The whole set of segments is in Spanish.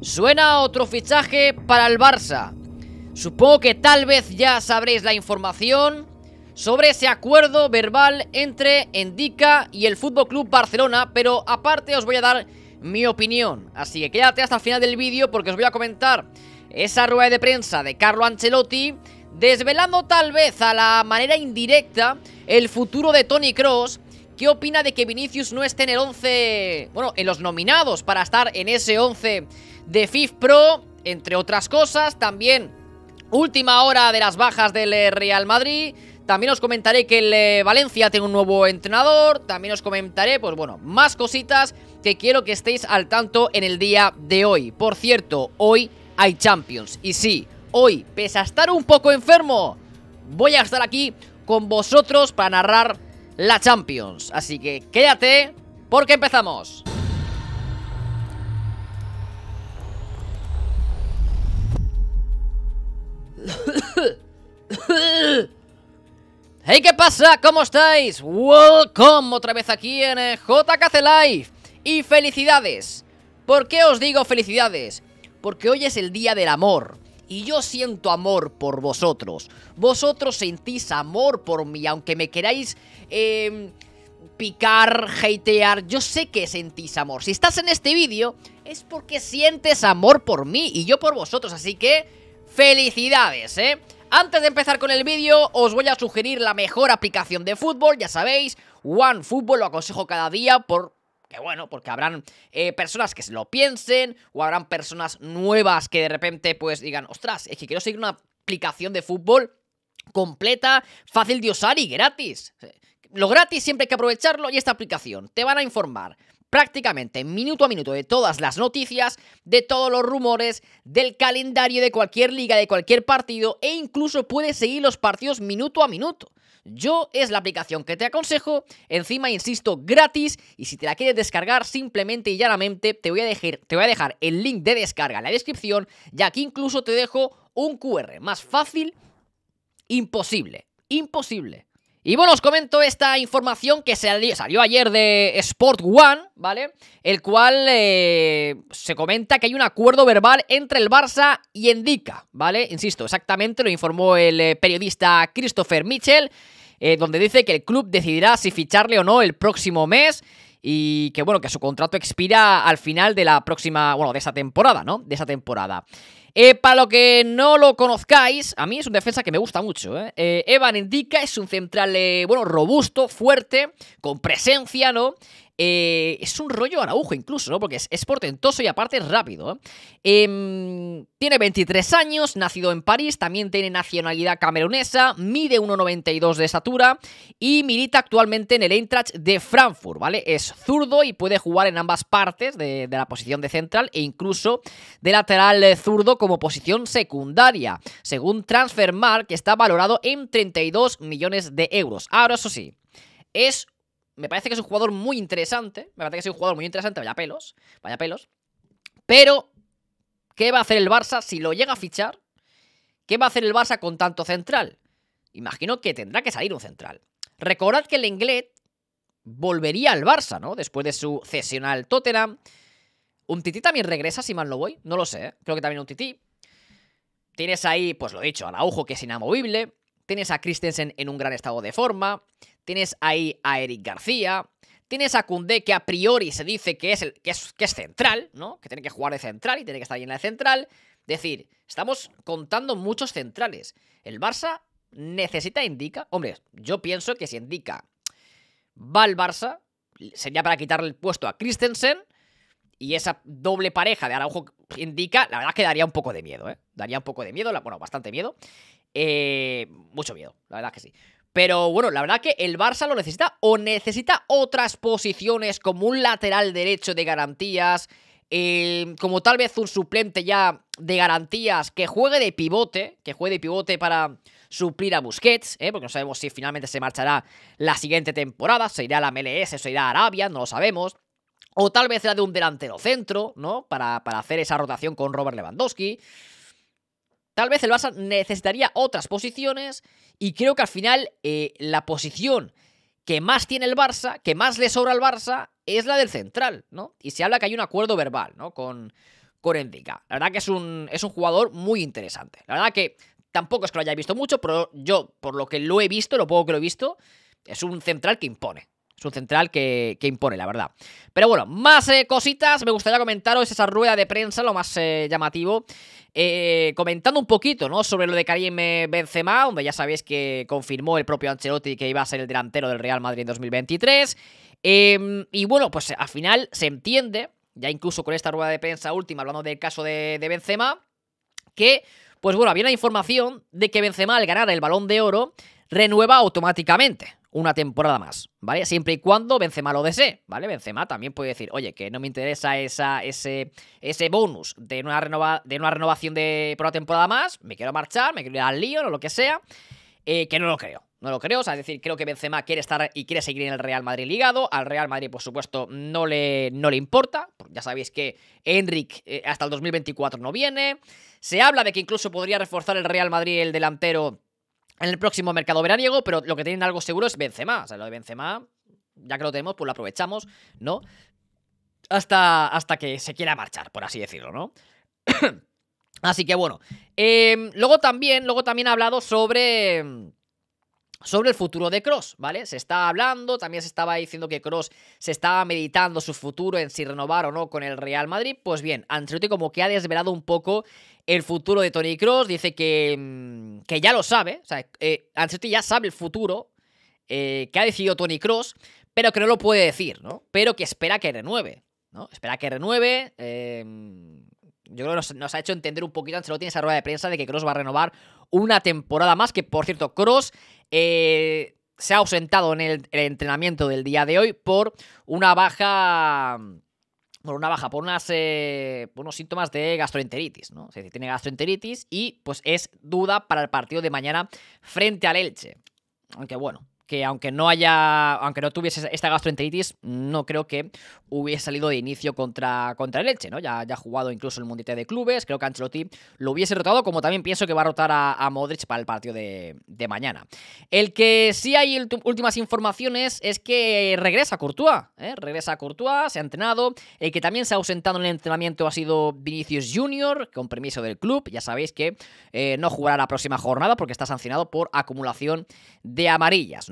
Suena otro fichaje para el Barça. Supongo que tal vez ya sabréis la información sobre ese acuerdo verbal entre Endica y el Fútbol Club Barcelona, pero aparte os voy a dar mi opinión. Así que quédate hasta el final del vídeo porque os voy a comentar esa rueda de prensa de Carlo Ancelotti, desvelando tal vez a la manera indirecta el futuro de Tony Cross. ¿Qué opina de que Vinicius no esté en el 11, bueno, en los nominados para estar en ese 11 de Pro, entre otras cosas. También última hora de las bajas del eh, Real Madrid. También os comentaré que el eh, Valencia tiene un nuevo entrenador. También os comentaré, pues bueno, más cositas que quiero que estéis al tanto en el día de hoy. Por cierto, hoy hay Champions. Y sí, hoy, pese a estar un poco enfermo, voy a estar aquí con vosotros para narrar la Champions. Así que quédate porque empezamos. hey, ¿qué pasa? ¿Cómo estáis? Welcome otra vez aquí en JKC Live. Y felicidades. ¿Por qué os digo felicidades? Porque hoy es el día del amor. Y yo siento amor por vosotros. Vosotros sentís amor por mí, aunque me queráis... Em, picar, hatear, yo sé que sentís amor. Si estás en este vídeo, es porque sientes amor por mí y yo por vosotros. Así que ¡Felicidades, eh! Antes de empezar con el vídeo, os voy a sugerir la mejor aplicación de fútbol, ya sabéis, OneFootball lo aconsejo cada día por... Que bueno, porque habrán eh, personas que se lo piensen o habrán personas nuevas que de repente pues digan, ostras, es que quiero seguir una aplicación de fútbol completa, fácil de usar y gratis. Eh, lo gratis siempre hay que aprovecharlo y esta aplicación te van a informar prácticamente minuto a minuto de todas las noticias, de todos los rumores, del calendario de cualquier liga, de cualquier partido e incluso puedes seguir los partidos minuto a minuto. Yo es la aplicación que te aconsejo, encima insisto, gratis y si te la quieres descargar simplemente y llanamente te voy a dejar, te voy a dejar el link de descarga en la descripción ya que incluso te dejo un QR más fácil, imposible, imposible y bueno, os comento esta información que salió, salió ayer de Sport One, ¿vale? El cual eh, se comenta que hay un acuerdo verbal entre el Barça y Endica, ¿vale? Insisto, exactamente lo informó el eh, periodista Christopher Mitchell, eh, donde dice que el club decidirá si ficharle o no el próximo mes y que bueno, que su contrato expira al final de la próxima, bueno, de esa temporada, ¿no? De esa temporada. Eh, para lo que no lo conozcáis, a mí es un defensa que me gusta mucho. ¿eh? Eh, Evan Indica es un central, bueno, robusto, fuerte, con presencia, ¿no? Eh, es un rollo Araujo incluso, ¿no? Porque es, portentoso y aparte es rápido. ¿eh? Em, tiene 23 años, nacido en París, también tiene nacionalidad camerunesa, mide 1,92 de estatura y milita actualmente en el Eintracht de Frankfurt, ¿vale? Es zurdo y puede jugar en ambas partes de, la posición de central e incluso de lateral zurdo como posición secundaria, según Transfermarkt, que está valorado en 32 millones de euros. Ahora, eso sí, es me parece que es un jugador muy interesante. Me parece que es un jugador muy interesante. Vaya pelos. Vaya pelos. Pero, ¿qué va a hacer el Barça si lo llega a fichar? ¿Qué va a hacer el Barça con tanto central? Imagino que tendrá que salir un central. Recordad que el Englet volvería al Barça, ¿no? Después de su cesión al Tottenham. Un tití también regresa, si mal no voy. No lo sé, ¿eh? creo que también un tití. Tienes ahí, pues lo he dicho, Araujo, que es inamovible. Tienes a Christensen en un gran estado de forma. Tienes ahí a Eric García. Tienes a kunde que a priori se dice que es, el, que es, que es central, ¿no? Que tiene que jugar de central y tiene que estar ahí en la central. Es decir, estamos contando muchos centrales. El Barça necesita Indica. Hombre, yo pienso que si Indica va al Barça, sería para quitarle el puesto a Christensen. Y esa doble pareja de Araujo Indica, la verdad que daría un poco de miedo, ¿eh? Daría un poco de miedo, bueno, bastante miedo. Eh, mucho miedo, la verdad que sí. Pero bueno, la verdad que el Barça lo necesita o necesita otras posiciones como un lateral derecho de garantías, em, como tal vez un suplente ya de garantías que juegue de pivote, que juegue de pivote para suplir a Busquets, ¿eh? porque no sabemos si finalmente se marchará la siguiente temporada, se irá a la MLS, se irá a Arabia, no lo sabemos. O tal vez la de un delantero centro, ¿no? Para, para hacer esa rotación con Robert Lewandowski. Tal vez el Barça necesitaría otras posiciones y creo que al final eh, la posición que más tiene el Barça, que más le sobra al Barça, es la del central, ¿no? Y se habla que hay un acuerdo verbal, ¿no? Con, con La verdad que es un, es un jugador muy interesante. La verdad que tampoco es que lo haya visto mucho, pero yo, por lo que lo he visto, lo poco que lo he visto, es un central que impone. Es un central que, impone, la verdad. Pero bueno, más eh, cositas. Me gustaría comentaros esa rueda de prensa, lo más eh, llamativo. Eh, comentando un poquito, ¿no? Sobre lo de Karim Benzema, donde ya sabéis que confirmó el propio Ancelotti que iba a ser el delantero del Real Madrid en 2023. Em, y bueno, pues al final se entiende, ya incluso con esta rueda de prensa última, hablando del caso de, de Benzema, que, pues bueno, había una información de que Benzema al ganar el balón de oro renueva automáticamente una temporada más, ¿vale? Siempre y cuando Benzema lo desee, ¿vale? Benzema también puede decir, oye, que no me interesa ese, ese bonus de una, renova, de una renovación de, por una temporada más, me quiero marchar, me quiero ir al Lyon o lo que sea, eh, que no lo creo. No lo creo, o sea, es decir, creo que Benzema quiere estar y quiere seguir en el Real Madrid ligado. Al Real Madrid, por supuesto, no le, no le importa. Ya sabéis que Enric eh, hasta el 2024 no viene. Se habla de que incluso podría reforzar el Real Madrid el delantero en el próximo mercado veraniego, pero lo que tienen algo seguro es Benzema. O sea, lo de Benzema, ya que lo tenemos, pues lo aprovechamos, ¿no? Hasta, hasta que se quiera marchar, por así decirlo, ¿no? así que bueno. Em, luego, también, luego también ha hablado sobre... Em, sobre el futuro de Cross, ¿vale? Se está hablando, también se estaba diciendo que Cross se estaba meditando su futuro en si renovar o no con el Real Madrid. Pues bien, Ancelotti como que ha desvelado un poco el futuro de Tony Cross, dice que, mm, que ya lo sabe, o sea, eh, Ancelotti ya sabe el futuro eh, que ha decidido Tony Cross, pero que no lo puede decir, ¿no? Pero que espera que renueve, ¿no? Espera que renueve. Em, yo creo que nos, ha hecho entender un poquito Ancelotti en esa rueda de prensa de que Cross va a renovar una temporada más, que por cierto, Cross eh, se ha ausentado en el, entrenamiento del día de hoy por una baja. Mm, por una baja, por, eh, por unos síntomas de gastroenteritis, ¿no? Es decir, tiene gastroenteritis y pues es duda para el partido de mañana frente al Elche. Aunque bueno, que aunque no haya, aunque no tuviese esta gastroenteritis, no creo que hubiese salido de inicio contra, contra el leche ¿no? Ya, ha jugado incluso el Mundial de Clubes, creo que Ancelotti lo hubiese rotado, como también pienso que va a rotar a, Modric para el partido de, mañana. El que sí hay últimas informaciones es que regresa a Courtois, ¿eh? regresa Courtois, se ha entrenado, el que también se ha ausentado en el entrenamiento ha sido Vinicius Junior, con permiso del club, ya sabéis que eh, no jugará la próxima jornada porque está sancionado por acumulación de amarillas,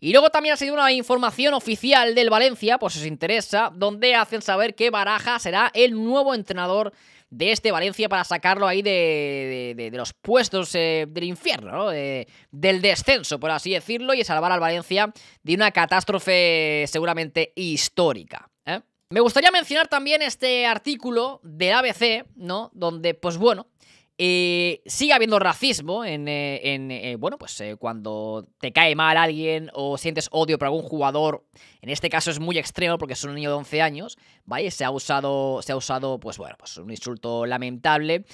y luego también ha sido una información oficial del Valencia, pues si os interesa, donde hacen saber que Baraja será el nuevo entrenador de este Valencia para sacarlo ahí de, de, los puestos eh, del infierno, del descenso, por así decirlo, y salvar al Valencia de una catástrofe seguramente histórica. ¿eh? Me gustaría mencionar también este artículo del ABC, ¿no? Donde, pues bueno, eh, sigue habiendo racismo en, eh, eh, bueno, pues eh, cuando te cae mal alguien o sientes odio por algún jugador, en este caso es muy extremo porque es un niño de 11 años, ¿vale? Se ha usado, se ha usado pues bueno, pues un insulto lamentable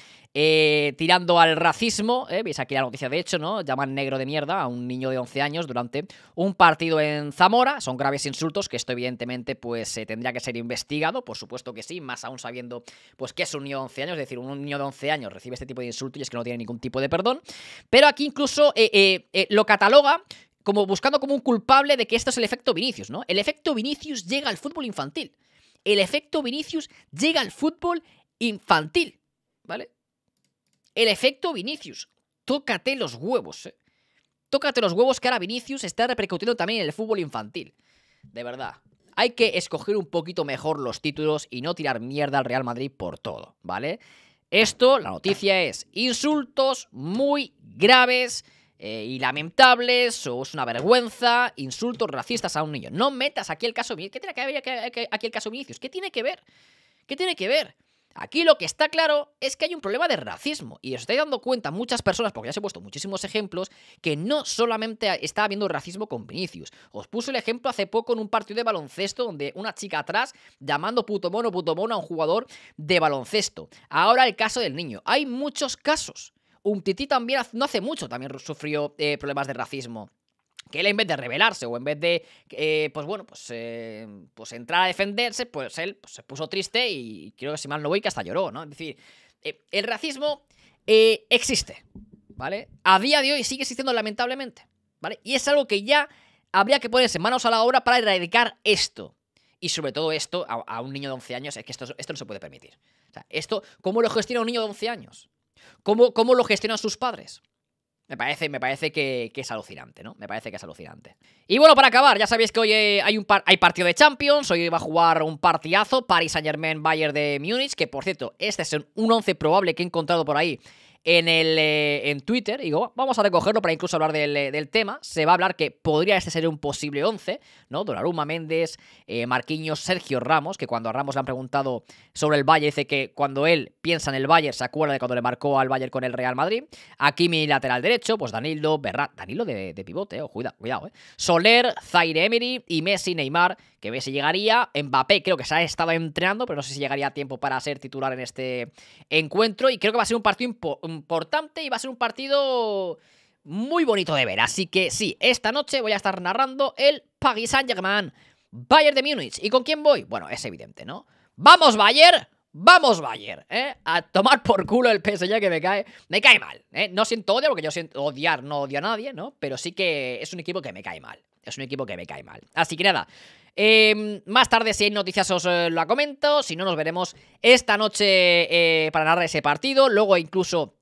eh, tirando al racismo. Eh, veis aquí la noticia, de hecho, ¿no? Llaman negro de mierda a un niño de 11 años durante un partido en Zamora. Son graves insultos que esto, evidentemente, pues eh, tendría que ser investigado. Por supuesto que sí, más aún sabiendo, pues, que es un niño de 11 años. Es decir, un niño de 11 años recibe este tipo de insultos y es que no tiene ningún tipo de perdón. Pero aquí incluso lo cataloga como buscando como un culpable de que esto es el efecto Vinicius, ¿no? El efecto Vinicius llega al fútbol infantil. El efecto Vinicius llega al fútbol infantil, ¿vale? El efecto Vinicius. Tócate los huevos. Eh. Tócate los huevos que ahora Vinicius está repercutiendo también en el fútbol infantil. De verdad. Hay que escoger un poquito mejor los títulos y no tirar mierda al Real Madrid por todo, ¿vale? Esto, la noticia es insultos muy graves eh, y lamentables, o es una vergüenza, insultos racistas a un niño. No metas aquí el caso Vinicius. ¿Qué tiene que ver aquí el caso Vinicius? ¿Qué tiene que ver? ¿Qué tiene que ver? Aquí lo que está claro es que hay un problema de racismo y os estáis dando cuenta muchas personas, porque ya os he puesto muchísimos ejemplos, que no solamente está habiendo racismo con Vinicius. Os puse el ejemplo hace poco en un partido de baloncesto donde una chica atrás llamando puto mono, puto mono a un jugador de baloncesto. Ahora el caso del niño. Hay muchos casos. Un titi también no hace mucho también sufrió eh, problemas de racismo que él en vez de rebelarse o en vez de, eh, pues bueno, pues, eh, pues entrar a defenderse, pues él pues se puso triste y creo que si mal no voy que hasta lloró, ¿no? Es decir, eh, el racismo existe, ¿vale? A día de hoy sigue existiendo lamentablemente, ¿vale? Y es algo que ya habría que ponerse manos a la obra para erradicar esto. Y sobre todo esto a, un niño de 11 años, es que esto, esto no se puede permitir. esto, ¿cómo lo gestiona un niño de 11 años? ¿Cómo, cómo lo gestionan sus padres? Me parece, me parece que, es alucinante, ¿no? Me parece que es alucinante. Y bueno, para acabar, ya sabéis que hoy eh, hay, un hay partido de Champions. Hoy va a jugar un partidazo, Paris Saint-Germain-Bayern de Múnich, que por cierto, este es un 11 probable que he encontrado por ahí en, el, eh, en Twitter. digo, vamos a recogerlo para incluso hablar eh, del, tema. Se va a hablar que podría este ser un posible 11, ¿no? Donnarumma, Méndez, marquiño eh, Marquinhos, Sergio Ramos, que cuando a Ramos le han preguntado sobre el Bayern, dice que cuando él piensa en el Bayern, se acuerda de cuando le marcó al Bayern con el Real Madrid. Aquí mi lateral derecho, pues Danilo, Berrat, Danilo de, pivote, cuidado, cuidado, eh. Soler, Zaire Emery y Messi, Neymar, que ve si llegaría. Mbappé creo que se ha estado entrenando, pero no sé si llegaría a tiempo para ser titular en este encuentro. Y creo que va a ser un partido importante importante y va a ser un partido muy bonito de ver. Así que sí, esta noche voy a estar narrando el Paris Saint-Germain, Bayern de Múnich. ¿Y con quién voy? Bueno, es evidente, ¿no? ¡Vamos, Bayern! Vamos, Bayern, ¿eh? A tomar por culo el ya que me cae. Me cae mal, ¿eh? No siento odio, porque yo siento odiar, no odio a nadie, ¿no? Pero sí que es un equipo que me cae mal. Es un equipo que me cae mal. Así que nada. Em, más tarde, si hay noticias, os eh, lo comento. Si no, nos veremos esta noche eh, para narrar ese partido. Luego, incluso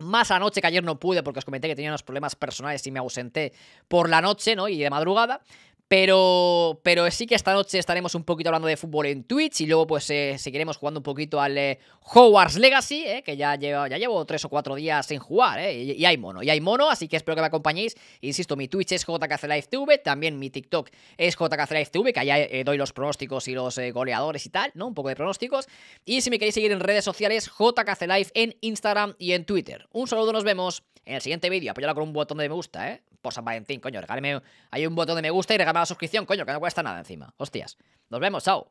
más anoche que ayer no pude porque os comenté que tenía unos problemas personales y me ausenté por la noche, ¿no? Y de madrugada. Pero, pero sí que esta noche estaremos un poquito hablando de fútbol en Twitch y luego pues eh, seguiremos jugando un poquito al eh, Hogwarts Legacy, eh, que ya llevo, ya llevo tres o cuatro días sin jugar, y, hay mono, y hay mono, así que espero que me acompañéis. Insisto, mi Twitch es JKCLiveTV, también mi TikTok es JKCLiveTV, que allá doy los pronósticos y los goleadores y tal, ¿no? Un poco de pronósticos. Y si me queréis seguir en redes sociales, JKCLive en Instagram y en Twitter. Un saludo, nos vemos. En el siguiente vídeo, apóyala con un botón de me gusta, ¿eh? Por San Valentín, coño, regáleme. Hay un botón de me gusta y regálame la suscripción, coño, que no cuesta nada encima. Hostias. Nos vemos, chao.